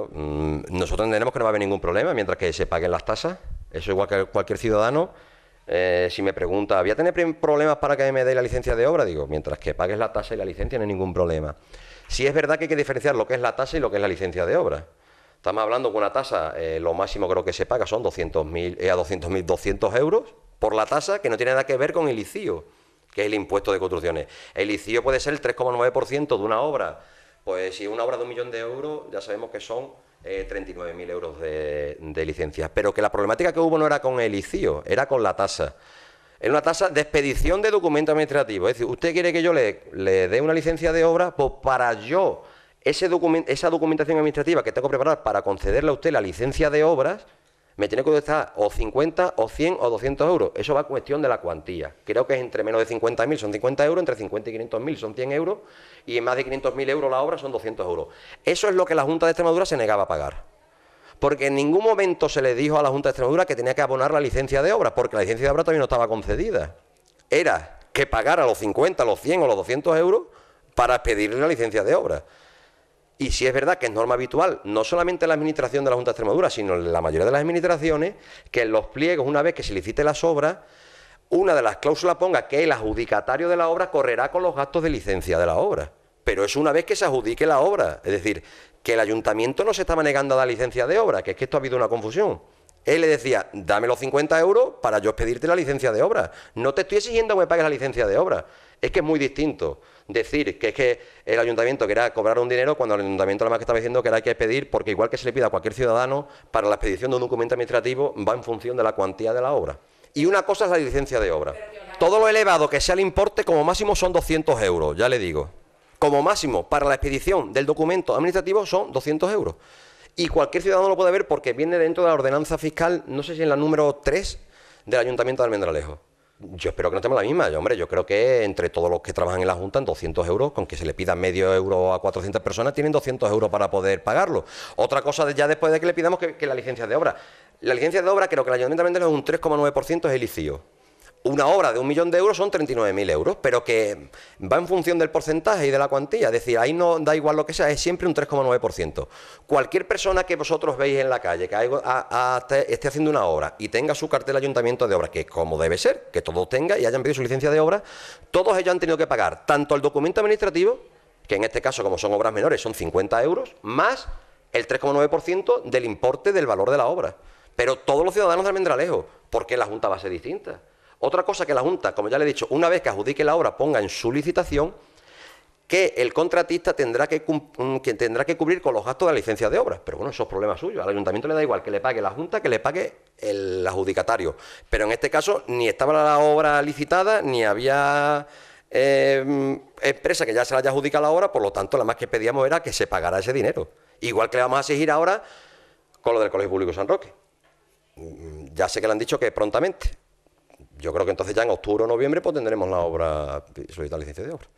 Mm, nosotros entendemos que no va a haber ningún problema mientras que se paguen las tasas. Eso igual que cualquier ciudadano. Eh, si me pregunta, ¿voy a tener problemas para que me dé la licencia de obra? Digo, mientras que pagues la tasa y la licencia no hay ningún problema. Si es verdad que hay que diferenciar lo que es la tasa y lo que es la licencia de obra. Estamos hablando con una tasa, eh, lo máximo creo que se paga son 200.000 eh, a 200 euros por la tasa, que no tiene nada que ver con el ICIO, que es el impuesto de construcciones. El ICIO puede ser el 3,9% de una obra pues si una obra de un millón de euros, ya sabemos que son 39.000 eh, euros de, licencias. Pero que la problemática que hubo no era con el ICIO, era con la tasa. Era una tasa de expedición de documento administrativo. Es decir, usted quiere que yo le, dé una licencia de obra, pues para yo ese documento, esa documentación administrativa que tengo preparada para concederle a usted la licencia de obras, me tiene que costar o 50, o 100, o 200 euros. Eso va a cuestión de la cuantía. Creo que es entre menos de 50.000 son 50 euros, entre 50 y 500.000 son 100 euros, y en más de 500.000 euros la obra son 200 euros. Eso es lo que la Junta de Extremadura se negaba a pagar. Porque en ningún momento se le dijo a la Junta de Extremadura que tenía que abonar la licencia de obra, porque la licencia de obra todavía no estaba concedida. Era que pagara los 50, los 100 o los 200 euros para pedirle la licencia de obra. Y si es verdad que es norma habitual, no solamente en la administración de la Junta de Extremadura, sino en la mayoría de las administraciones, que en los pliegos, una vez que se licite las obras, una de las cláusulas ponga que el adjudicatario de la obra correrá con los gastos de licencia de la obra. Pero es una vez que se adjudique la obra. Es decir, que el ayuntamiento no se estaba negando a dar licencia de obra, que es que esto ha habido una confusión. Él le decía, dame los 50 euros para yo expedirte la licencia de obra. No te estoy exigiendo que me pagues la licencia de obra. Es que es muy distinto decir que es que el ayuntamiento quería cobrar un dinero cuando el ayuntamiento más que estaba diciendo que era que pedir, porque igual que se le pida a cualquier ciudadano, para la expedición de un documento administrativo va en función de la cuantía de la obra. Y una cosa es la licencia de obra. Todo lo elevado que sea el importe como máximo son 200 euros, ya le digo. Como máximo, para la expedición del documento administrativo son 200 euros y cualquier ciudadano lo puede ver porque viene dentro de la ordenanza fiscal, no sé si en la número 3 del Ayuntamiento de Almendralejo. Yo espero que no estemos la misma. Yo, hombre, yo creo que entre todos los que trabajan en la Junta, en 200 euros, con que se le pida medio euro a 400 personas, tienen 200 euros para poder pagarlo. Otra cosa ya después de que le pidamos que, la licencia de obra. La licencia de obra creo que el Ayuntamiento de Almendralejo es un 3,9% es el ICIO una obra de un millón de euros son 39.000 euros, pero que va en función del porcentaje y de la cuantía. Es decir, ahí no da igual lo que sea, es siempre un 3,9%. Cualquier persona que vosotros veis en la calle que esté haciendo una obra y tenga su cartel ayuntamiento de obras, que como debe ser, que todos tengan y hayan pedido su licencia de obra, todos ellos han tenido que pagar tanto el documento administrativo, que en este caso, como son obras menores, son 50 euros, más el 3,9% del importe del valor de la obra. Pero todos los ciudadanos de Almendralejo, porque la Junta va a ser distinta. Otra cosa que la Junta, como ya le he dicho, una vez que adjudique la obra, ponga en su licitación que el contratista tendrá que, mm, tendrá que cubrir con los gastos de la licencia de obra. Pero bueno, eso es problema suyo. Al ayuntamiento le da igual que le pague la Junta, que le pague el adjudicatario. Pero en este caso ni estaba la obra licitada, ni había eh, mm, empresa que ya se la haya adjudicado la obra, por lo tanto, la más que pedíamos era que se pagara ese dinero. Igual que le vamos a exigir ahora con lo del Colegio Público San Roque. Mm, ya sé que le han dicho que prontamente, yo creo que entonces ya en octubre o noviembre pues, tendremos la obra, solicitar licencia de obra.